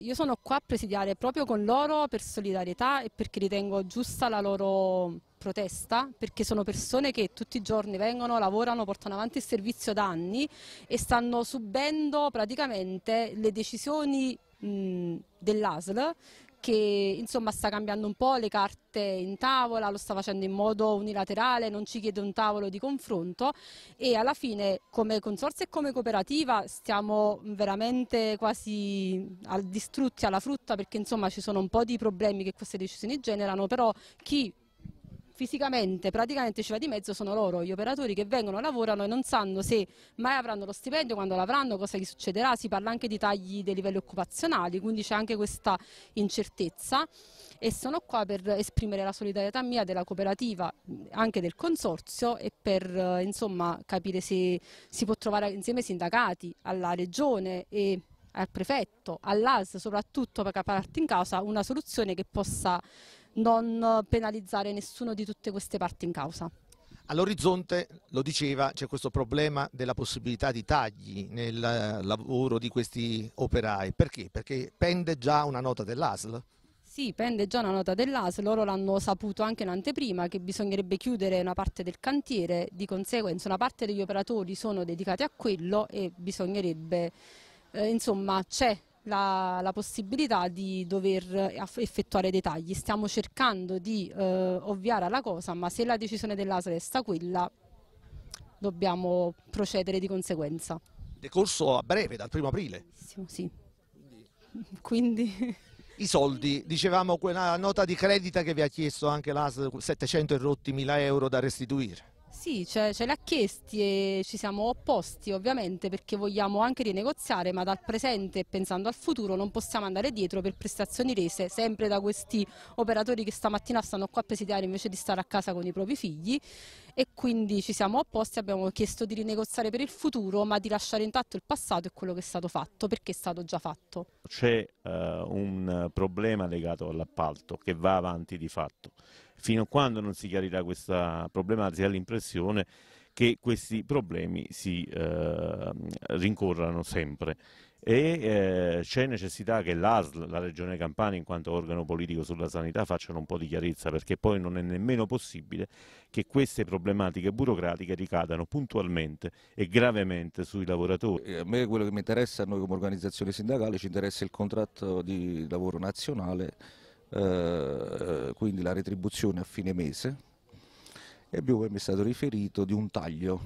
Io sono qua a presidiare proprio con loro per solidarietà e perché ritengo giusta la loro protesta, perché sono persone che tutti i giorni vengono, lavorano, portano avanti il servizio da anni e stanno subendo praticamente le decisioni dell'ASL che insomma sta cambiando un po' le carte in tavola, lo sta facendo in modo unilaterale, non ci chiede un tavolo di confronto e alla fine come consorzio e come cooperativa stiamo veramente quasi distrutti alla frutta perché insomma ci sono un po' di problemi che queste decisioni generano, però chi fisicamente praticamente ci va di mezzo sono loro, gli operatori che vengono, lavorano e non sanno se mai avranno lo stipendio, quando l'avranno, cosa gli succederà, si parla anche di tagli dei livelli occupazionali, quindi c'è anche questa incertezza e sono qua per esprimere la solidarietà mia della cooperativa, anche del consorzio e per eh, insomma, capire se si può trovare insieme ai sindacati, alla regione e al prefetto, all'AS soprattutto per parte in causa una soluzione che possa non penalizzare nessuno di tutte queste parti in causa. All'orizzonte, lo diceva, c'è questo problema della possibilità di tagli nel eh, lavoro di questi operai. Perché? Perché pende già una nota dell'ASL? Sì, pende già una nota dell'ASL, loro l'hanno saputo anche in anteprima che bisognerebbe chiudere una parte del cantiere, di conseguenza una parte degli operatori sono dedicati a quello e bisognerebbe, eh, insomma, c'è la, la possibilità di dover effettuare dei tagli. Stiamo cercando di eh, ovviare alla cosa, ma se la decisione dell'ASL è sta quella, dobbiamo procedere di conseguenza. Decorso a breve, dal primo aprile? Sì, Quindi... I soldi, dicevamo quella nota di credita che vi ha chiesto anche l'ASL, 700 e rotti mila euro da restituire. Sì, ce, cioè, ce l'ha chiesti e ci siamo opposti ovviamente perché vogliamo anche rinegoziare ma dal presente e pensando al futuro non possiamo andare dietro per prestazioni rese sempre da questi operatori che stamattina stanno qua a presidiare invece di stare a casa con i propri figli e quindi ci siamo opposti, abbiamo chiesto di rinegoziare per il futuro ma di lasciare intatto il passato e quello che è stato fatto perché è stato già fatto. C'è uh, un problema legato all'appalto che va avanti di fatto. Fino a quando non si chiarirà questa problematica l'impresa l'impressione che questi problemi si eh, rincorrano sempre e eh, c'è necessità che l'ASL, la Regione Campania in quanto organo politico sulla sanità facciano un po' di chiarezza perché poi non è nemmeno possibile che queste problematiche burocratiche ricadano puntualmente e gravemente sui lavoratori. Eh, a me quello che mi interessa, a noi come organizzazione sindacale, ci interessa il contratto di lavoro nazionale, eh, eh quindi la retribuzione a fine mese e abbiamo poi mi è stato riferito di un taglio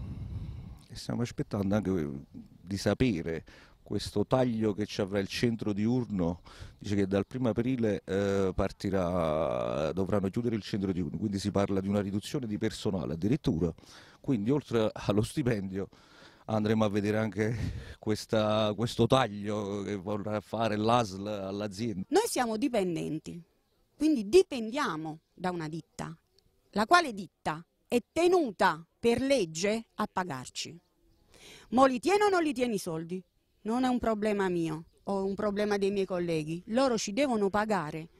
e stiamo aspettando anche di sapere questo taglio che ci avrà il centro diurno dice che dal 1 aprile eh, partirà, dovranno chiudere il centro diurno, quindi si parla di una riduzione di personale addirittura, quindi oltre allo stipendio andremo a vedere anche questa, questo taglio che vorrà fare l'ASL all'azienda. Noi siamo dipendenti, quindi dipendiamo da una ditta, la quale ditta è tenuta per legge a pagarci. Mo li tieni o non li tieni i soldi? Non è un problema mio o un problema dei miei colleghi, loro ci devono pagare.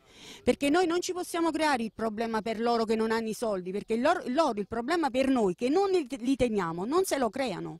Perché noi non ci possiamo creare il problema per loro che non hanno i soldi, perché loro, loro il problema per noi che non li teniamo non se lo creano.